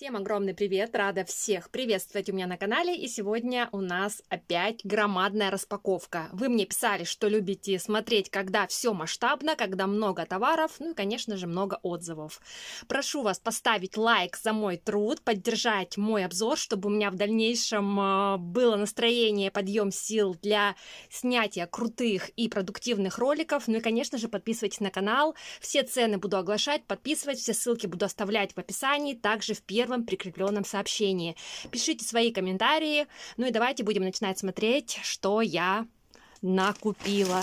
Всем огромный привет! Рада всех приветствовать у меня на канале. И сегодня у нас опять громадная распаковка. Вы мне писали, что любите смотреть, когда все масштабно, когда много товаров, ну и, конечно же, много отзывов. Прошу вас поставить лайк за мой труд, поддержать мой обзор, чтобы у меня в дальнейшем э, было настроение, подъем сил для снятия крутых и продуктивных роликов. Ну и, конечно же, подписывайтесь на канал. Все цены буду оглашать, подписывать, все ссылки буду оставлять в описании, также в первом первом прикрепленном сообщении. Пишите свои комментарии. Ну и давайте будем начинать смотреть, что я накупила.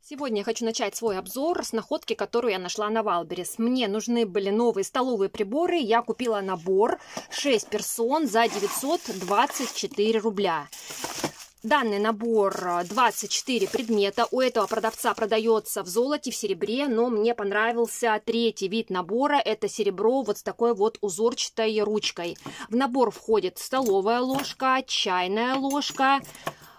Сегодня я хочу начать свой обзор с находки, которую я нашла на Валберес. Мне нужны были новые столовые приборы. Я купила набор 6 персон за 924 рубля. Данный набор 24 э, предмета. У этого продавца продается в золоте, в серебре, но мне понравился третий вид набора. Это серебро вот с такой вот узорчатой ручкой. В набор входит столовая ложка, чайная ложка,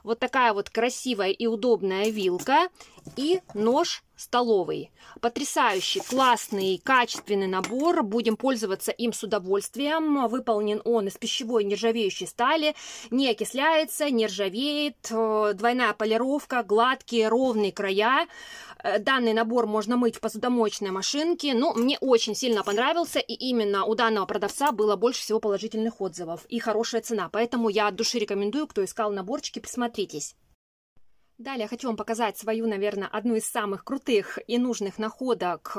вот такая вот красивая и удобная вилка и нож столовый. Потрясающий, классный, качественный набор. Будем пользоваться им с удовольствием. Выполнен он из пищевой нержавеющей стали. Не окисляется, не ржавеет. Э, двойная полировка, гладкие, ровные края. Э, данный набор можно мыть в посудомоечной машинке, но мне очень сильно понравился, и именно у данного продавца было больше всего положительных отзывов и хорошая цена, поэтому я от души рекомендую, кто искал наборчики, присмотритесь. Далее хочу вам показать свою, наверное, одну из самых крутых и нужных находок.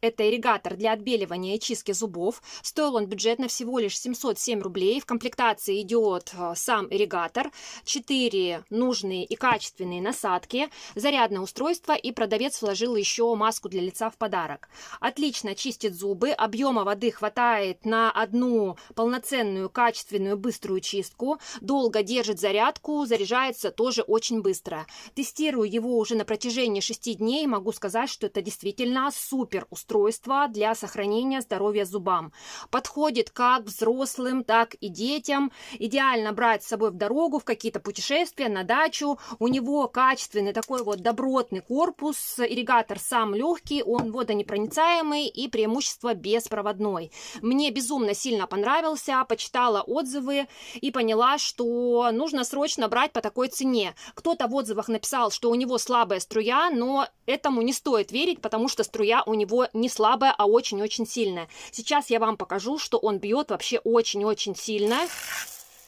Это ирригатор для отбеливания и чистки зубов. Стоил он бюджетно всего лишь 707 рублей. В комплектации идет э, сам ирригатор, 4 нужные и качественные насадки, зарядное устройство и продавец вложил еще маску для лица в подарок. Отлично чистит зубы, объема воды хватает на одну полноценную, качественную, быструю чистку. Долго держит зарядку, заряжается тоже очень быстро. Тестирую его уже на протяжении шести дней и могу сказать, что это действительно супер устройство для сохранения здоровья зубам. Подходит как взрослым, так и детям. Идеально брать с собой в дорогу, в какие-то путешествия, на дачу. У него качественный такой вот добротный корпус. Ирригатор сам легкий, он водонепроницаемый и преимущество беспроводной. Мне безумно сильно понравился, почитала отзывы и поняла, что нужно срочно брать по такой цене. Кто-то в отзывах отзывах написал, что у него слабая струя, но этому не стоит верить, потому что струя у него не слабая, а очень-очень сильная. Сейчас я вам покажу, что он бьет вообще очень-очень сильно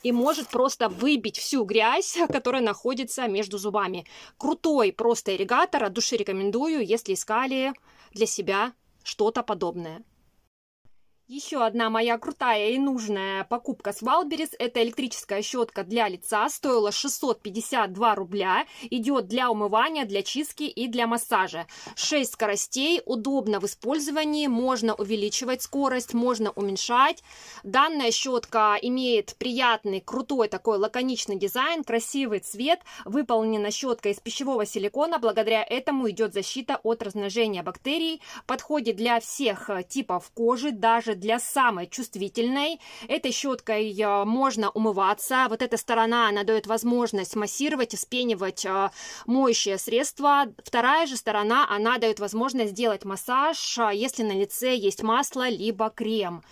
и может просто выбить всю грязь, которая находится между зубами. Крутой просто ирригатор, от а души рекомендую, если искали для себя что-то подобное. Еще одна моя крутая и нужная покупка с Валберис – это электрическая щетка для лица. Стоила 652 рубля. Идет для умывания, для чистки и для массажа. 6 скоростей, удобно в использовании, можно увеличивать скорость, можно уменьшать. Данная щетка имеет приятный, крутой такой лаконичный дизайн, красивый цвет. Выполнена щетка из пищевого силикона. Благодаря этому идет защита от размножения бактерий. Подходит для всех типов кожи, даже для самой чувствительной. Этой щеткой э, можно умываться. Вот эта сторона, она дает возможность массировать, вспенивать э, моющее средство. Вторая же сторона, она дает возможность сделать массаж, э, если на лице есть масло либо крем.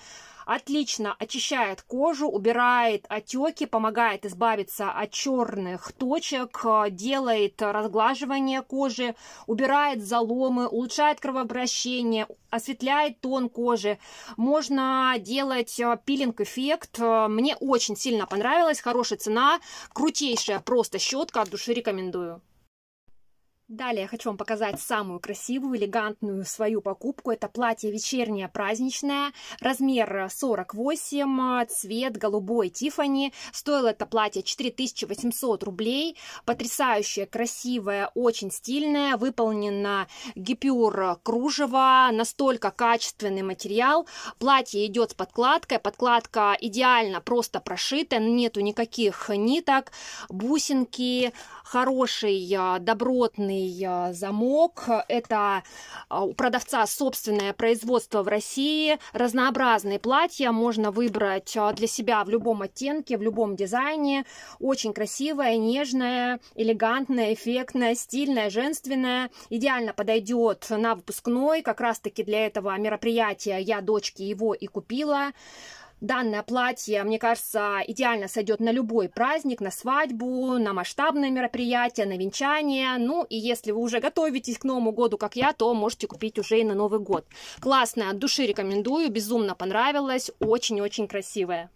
Отлично очищает кожу, убирает отеки, помогает избавиться от черных точек, э, делает разглаживание кожи, убирает заломы, улучшает кровообращение, осветляет тон кожи. Можно делать э, пилинг-эффект. Э, мне очень сильно понравилось, хорошая цена, крутейшая просто щетка, от души рекомендую. Далее я хочу вам показать самую красивую, элегантную свою покупку. Это платье вечернее, праздничное, размер 48, цвет голубой Тифани. Стоило это платье 4800 рублей. Потрясающее, красивое, очень стильное. Выполнено гипюр кружева, настолько качественный материал. Платье идет с подкладкой, подкладка идеально просто прошита, нету никаких ниток, бусинки, хороший, э, добротный специальный э, замок. Это э, у продавца собственное производство в России. Разнообразные платья можно выбрать э, для себя в любом оттенке, в любом дизайне. Очень красивое, нежное, элегантное, эффектное, стильное, женственное. Идеально подойдет на выпускной. Как раз-таки для этого мероприятия я дочке его и купила. Данное платье, мне кажется, идеально сойдет на любой праздник, на свадьбу, на масштабное мероприятие, на венчание. Ну и если вы уже готовитесь к Новому году, как я, то можете купить уже и на Новый год. Классное, от души рекомендую, безумно понравилось, очень-очень красивое.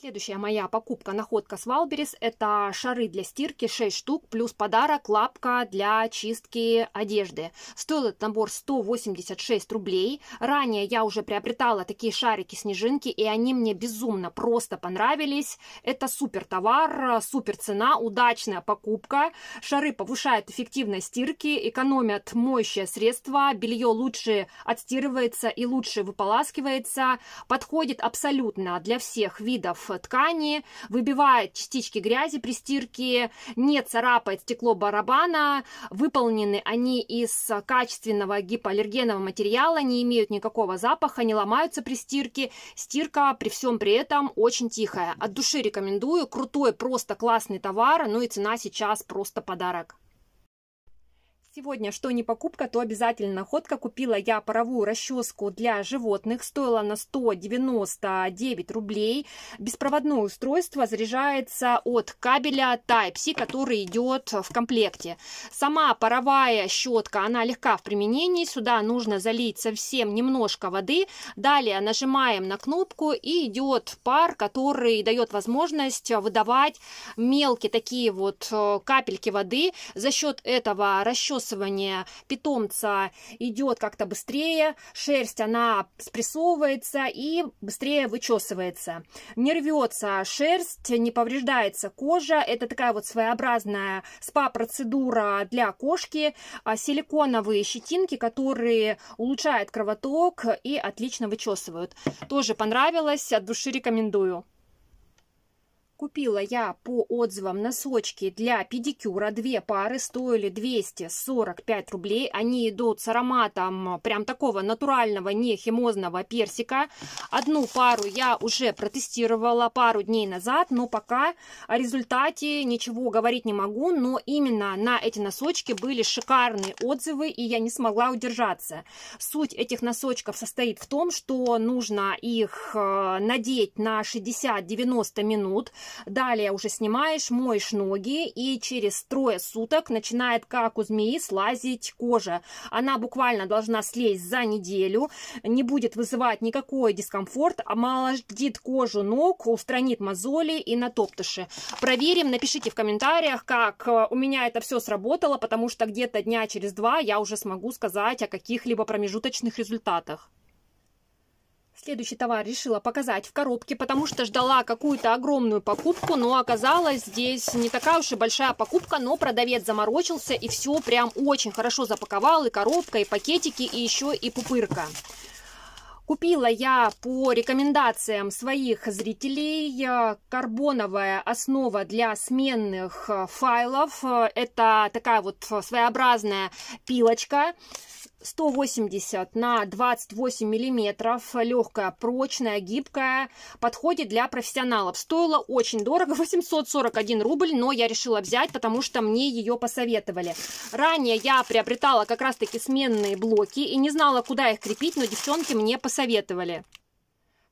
Следующая моя покупка-находка с Валберис – это шары для стирки 6 штук, плюс подарок лапка для чистки одежды. Стоил этот набор 186 рублей. Ранее я уже приобретала такие шарики-снежинки, и они мне безумно просто понравились. Это супер товар, супер цена, удачная покупка. Шары повышают эффективность стирки, экономят моющее средство, белье лучше отстирывается и лучше выполаскивается, подходит абсолютно для всех видов ткани, выбивает частички грязи при стирке, не царапает стекло барабана, выполнены они из качественного гипоаллергенного материала, не имеют никакого запаха, не ломаются при стирке. Стирка при всем при этом очень тихая. От души рекомендую. Крутой, просто классный товар, ну и цена сейчас просто подарок. Сегодня что не покупка, то обязательно находка. Купила я паровую расческу для животных. Стоила она 199 рублей. Беспроводное устройство заряжается от кабеля Type-C, который идет в комплекте. Сама паровая щетка, она легка в применении. Сюда нужно залить совсем немножко воды. Далее нажимаем на кнопку и идет пар, который дает возможность выдавать мелкие такие вот э, капельки воды. За счет этого расческа высосывание питомца идет как-то быстрее, шерсть, она спрессовывается и быстрее вычесывается. Не рвется шерсть, не повреждается кожа. Это такая вот своеобразная спа-процедура для кошки. А силиконовые щетинки, которые улучшают кровоток и отлично вычесывают. Тоже понравилось, от души рекомендую купила я по отзывам носочки для педикюра. Две пары стоили 245 рублей. Они идут с ароматом э, прям такого натурального, не химозного персика. Одну пару я уже протестировала пару дней назад, но пока о результате ничего говорить не могу. Но именно на эти носочки были шикарные отзывы, и я не смогла удержаться. Суть этих носочков состоит в том, что нужно их э, надеть на 60-90 минут. Далее уже снимаешь, моешь ноги и через трое суток начинает, как у змеи, слазить кожа. Она буквально должна слезть за неделю, не будет вызывать никакой дискомфорт, омолодит кожу ног, устранит мозоли и натоптыши. Проверим, напишите в комментариях, как э, у меня это все сработало, потому что где-то дня через два я уже смогу сказать о каких-либо промежуточных результатах. Следующий товар решила показать в коробке, потому что ждала какую-то огромную покупку, но оказалось здесь не такая уж и большая покупка, но продавец заморочился и все прям очень хорошо запаковал, и коробка, и пакетики, и еще и пупырка. Купила я по рекомендациям своих зрителей э, карбоновая основа для сменных э, файлов. Э, это такая вот своеобразная пилочка 180 на 28 миллиметров, легкая, прочная, гибкая, подходит для профессионалов. Стоила очень дорого, 841 рубль, но я решила взять, потому что мне ее посоветовали. Ранее я приобретала как раз-таки сменные блоки и не знала, куда их крепить, но девчонки мне посоветовали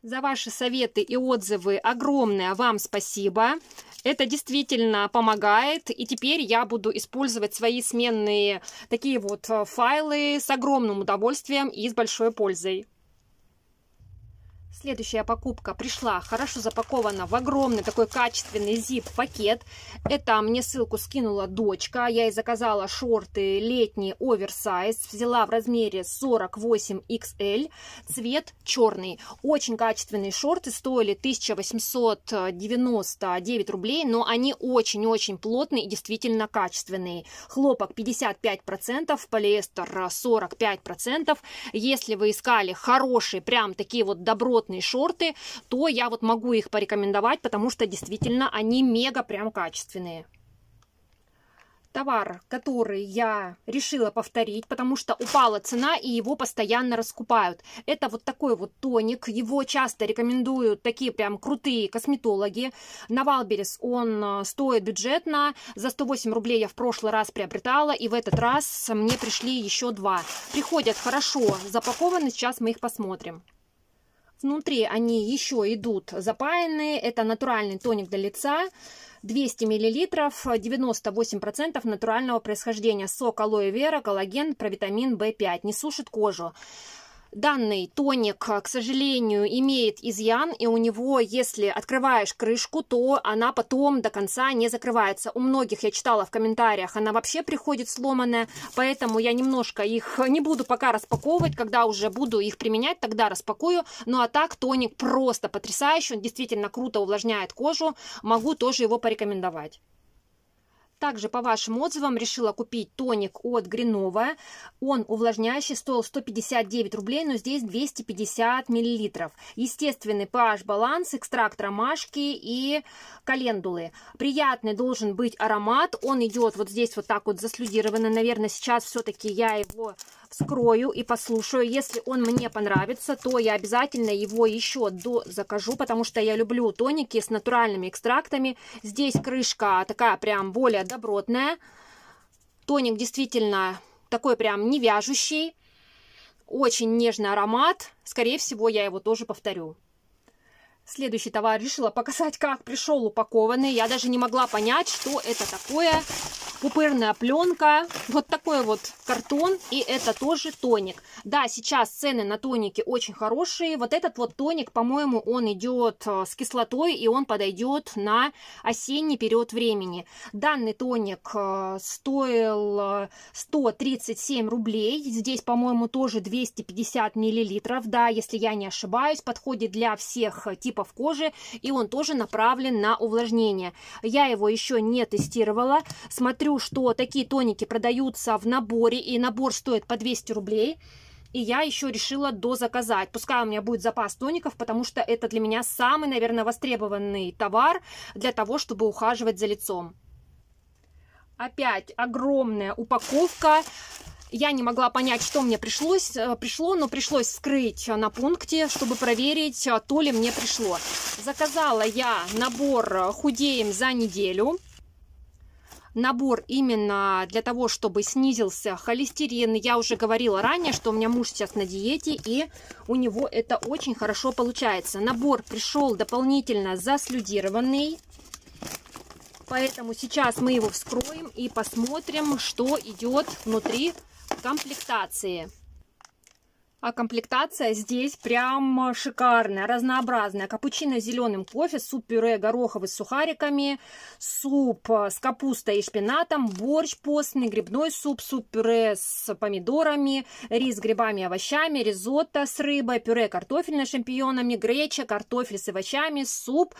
за ваши советы и отзывы. Огромное вам спасибо. Это действительно помогает. И теперь я буду использовать свои сменные такие вот э, файлы с огромным удовольствием и с большой пользой. Следующая покупка пришла, хорошо запакована в огромный такой качественный zip пакет Это мне ссылку скинула дочка. Я ей заказала шорты летние оверсайз. Взяла в размере 48XL. Цвет черный. Очень качественные шорты. Стоили 1899 рублей, но они очень-очень плотные и действительно качественные. Хлопок 55%, полиэстер 45%. Если вы искали хорошие, прям такие вот добротные плотные шорты, то я вот могу их порекомендовать, потому что действительно они мега прям качественные товар, который я решила повторить, потому что упала цена и его постоянно раскупают. Это вот такой вот тоник, его часто рекомендуют такие прям крутые косметологи. На Валберес он э, стоит бюджетно, за 108 рублей я в прошлый раз приобретала, и в этот раз мне пришли еще два. Приходят хорошо запакованы, сейчас мы их посмотрим. Внутри они еще идут запаянные. Это натуральный тоник для лица. 200 мл, 98% натурального происхождения. Сок алоэ вера, коллаген, провитамин В5. Не сушит кожу. Данный тоник, э, к сожалению, имеет изъян, и у него, если открываешь крышку, то она потом до конца не закрывается. У многих, я читала в комментариях, она вообще приходит сломанная, поэтому я немножко их не буду пока распаковывать, когда уже буду их применять, тогда распакую. Ну а так тоник просто потрясающий, он действительно круто увлажняет кожу, могу тоже его порекомендовать. Также по вашим отзывам решила купить тоник от Гринова. Он увлажняющий, стоил 159 рублей, но здесь 250 миллилитров. Естественный pH-баланс, экстракт ромашки и календулы. Приятный должен быть аромат. Он идет вот здесь вот так вот заслюдированный. Наверное, сейчас все-таки я его вскрою и послушаю. Если он мне понравится, то я обязательно его еще до закажу, потому что я люблю тоники с натуральными экстрактами. Здесь крышка такая прям более добротная. Тоник действительно такой прям не вяжущий. Очень нежный аромат. Скорее всего, я его тоже повторю. Следующий товар решила показать, как пришел упакованный. Я даже не могла понять, что это такое пупырная пленка, вот такой вот картон, и это тоже тоник. Да, сейчас цены на тоники очень хорошие. Вот этот вот тоник, по-моему, он идет э, с кислотой, и он подойдет на осенний период времени. Данный тоник э, стоил 137 э, рублей. Здесь, по-моему, тоже 250 миллилитров. Да, если я не ошибаюсь, подходит для всех типов кожи, и он тоже направлен на увлажнение. Я его еще не тестировала. Смотрю смотрю, что такие тоники продаются в наборе, и набор стоит по 200 рублей. И я еще решила дозаказать. Пускай у меня будет запас тоников, потому что это для меня самый, наверное, востребованный товар для того, чтобы ухаживать за лицом. Опять огромная упаковка. Я не могла понять, что мне пришлось, э, пришло, но пришлось вскрыть на пункте, чтобы проверить, э, то ли мне пришло. Заказала я набор э, «Худеем за неделю» набор именно для того, чтобы снизился холестерин. Я уже говорила ранее, что у меня муж сейчас на диете, и у него это очень хорошо получается. Набор пришел дополнительно заслюдированный. Поэтому сейчас мы его вскроем и посмотрим, что идет внутри комплектации. А комплектация здесь прям шикарная, разнообразная. Капучино с зеленым кофе, суп-пюре гороховый с сухариками, суп э, с капустой и шпинатом, борщ постный, грибной суп, суп-пюре с помидорами, рис с грибами и овощами, ризотто с рыбой, пюре картофельное с шампиньонами, греча, картофель с овощами, суп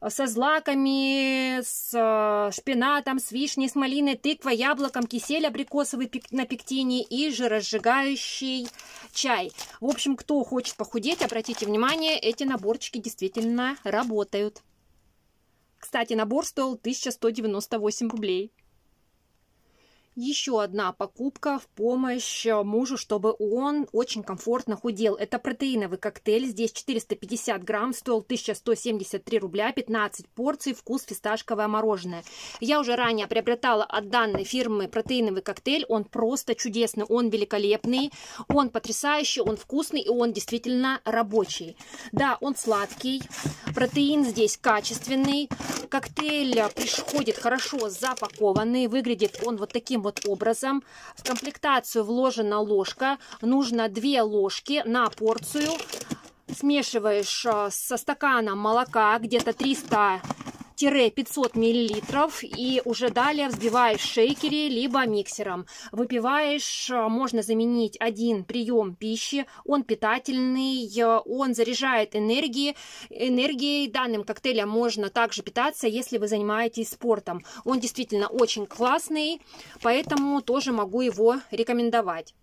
э, со злаками, с э, шпинатом, с вишней, с малиной, тыква, яблоком, кисель абрикосовый на пектине и жиросжигающий чай чай. В общем, кто хочет похудеть, обратите внимание, эти наборчики действительно работают. Кстати, набор стоил 1198 рублей еще одна покупка в помощь мужу, чтобы он очень комфортно худел. Это протеиновый коктейль. Здесь 450 грамм, стоил 1173 рубля, 15 порций, вкус фисташковое мороженое. Я уже ранее приобретала от данной фирмы протеиновый коктейль. Он просто чудесный, он великолепный, он потрясающий, он вкусный и он действительно рабочий. Да, он сладкий, протеин здесь качественный. Коктейль приходит хорошо запакованный, выглядит он вот таким вот вот образом. В комплектацию вложена ложка. Нужно 2 ложки на порцию. Смешиваешь э, со стаканом молока, где-то 300 500 мл и уже далее взбиваешь в шейкере либо миксером. Выпиваешь, э, можно заменить один прием пищи, он питательный, э, он заряжает энергии, энергией. Данным коктейлем можно также питаться, если вы занимаетесь спортом. Он действительно очень классный, поэтому тоже могу его рекомендовать.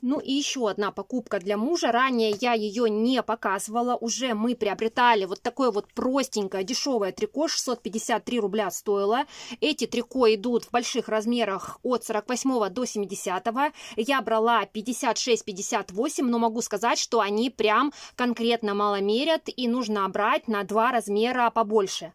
Ну и еще одна покупка для мужа. Ранее я ее не показывала. Уже мы приобретали вот такое вот простенькое дешевое трико. 653 рубля стоило. Эти трико идут в больших размерах от 48 до 70. Я брала 56-58, но могу сказать, что они прям конкретно мало мерят и нужно брать на два размера побольше.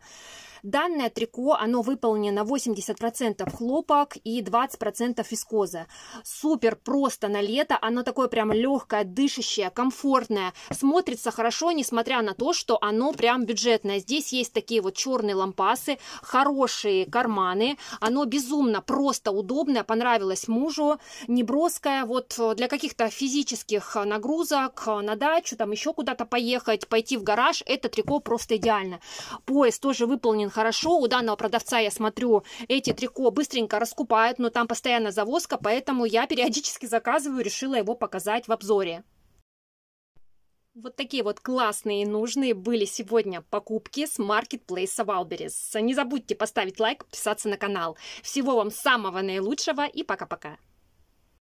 Данное трико, оно выполнено 80% хлопок и 20% вискозы. Супер просто на лето, оно такое прям легкое, дышащее, комфортное. Смотрится хорошо, несмотря на то, что оно прям бюджетное. Здесь есть такие вот черные лампасы, хорошие карманы. Оно безумно просто удобное, понравилось мужу. Неброское, вот для каких-то физических нагрузок на дачу, там еще куда-то поехать, пойти в гараж, это трико просто идеально. Пояс тоже выполнен хорошо. У данного продавца, я смотрю, эти трико быстренько раскупают, но там постоянно завозка, поэтому я периодически заказываю, решила его показать в обзоре. Вот такие вот классные и нужные были сегодня покупки с маркетплейса Валберис. Не забудьте поставить лайк, подписаться на канал. Всего вам самого наилучшего и пока-пока.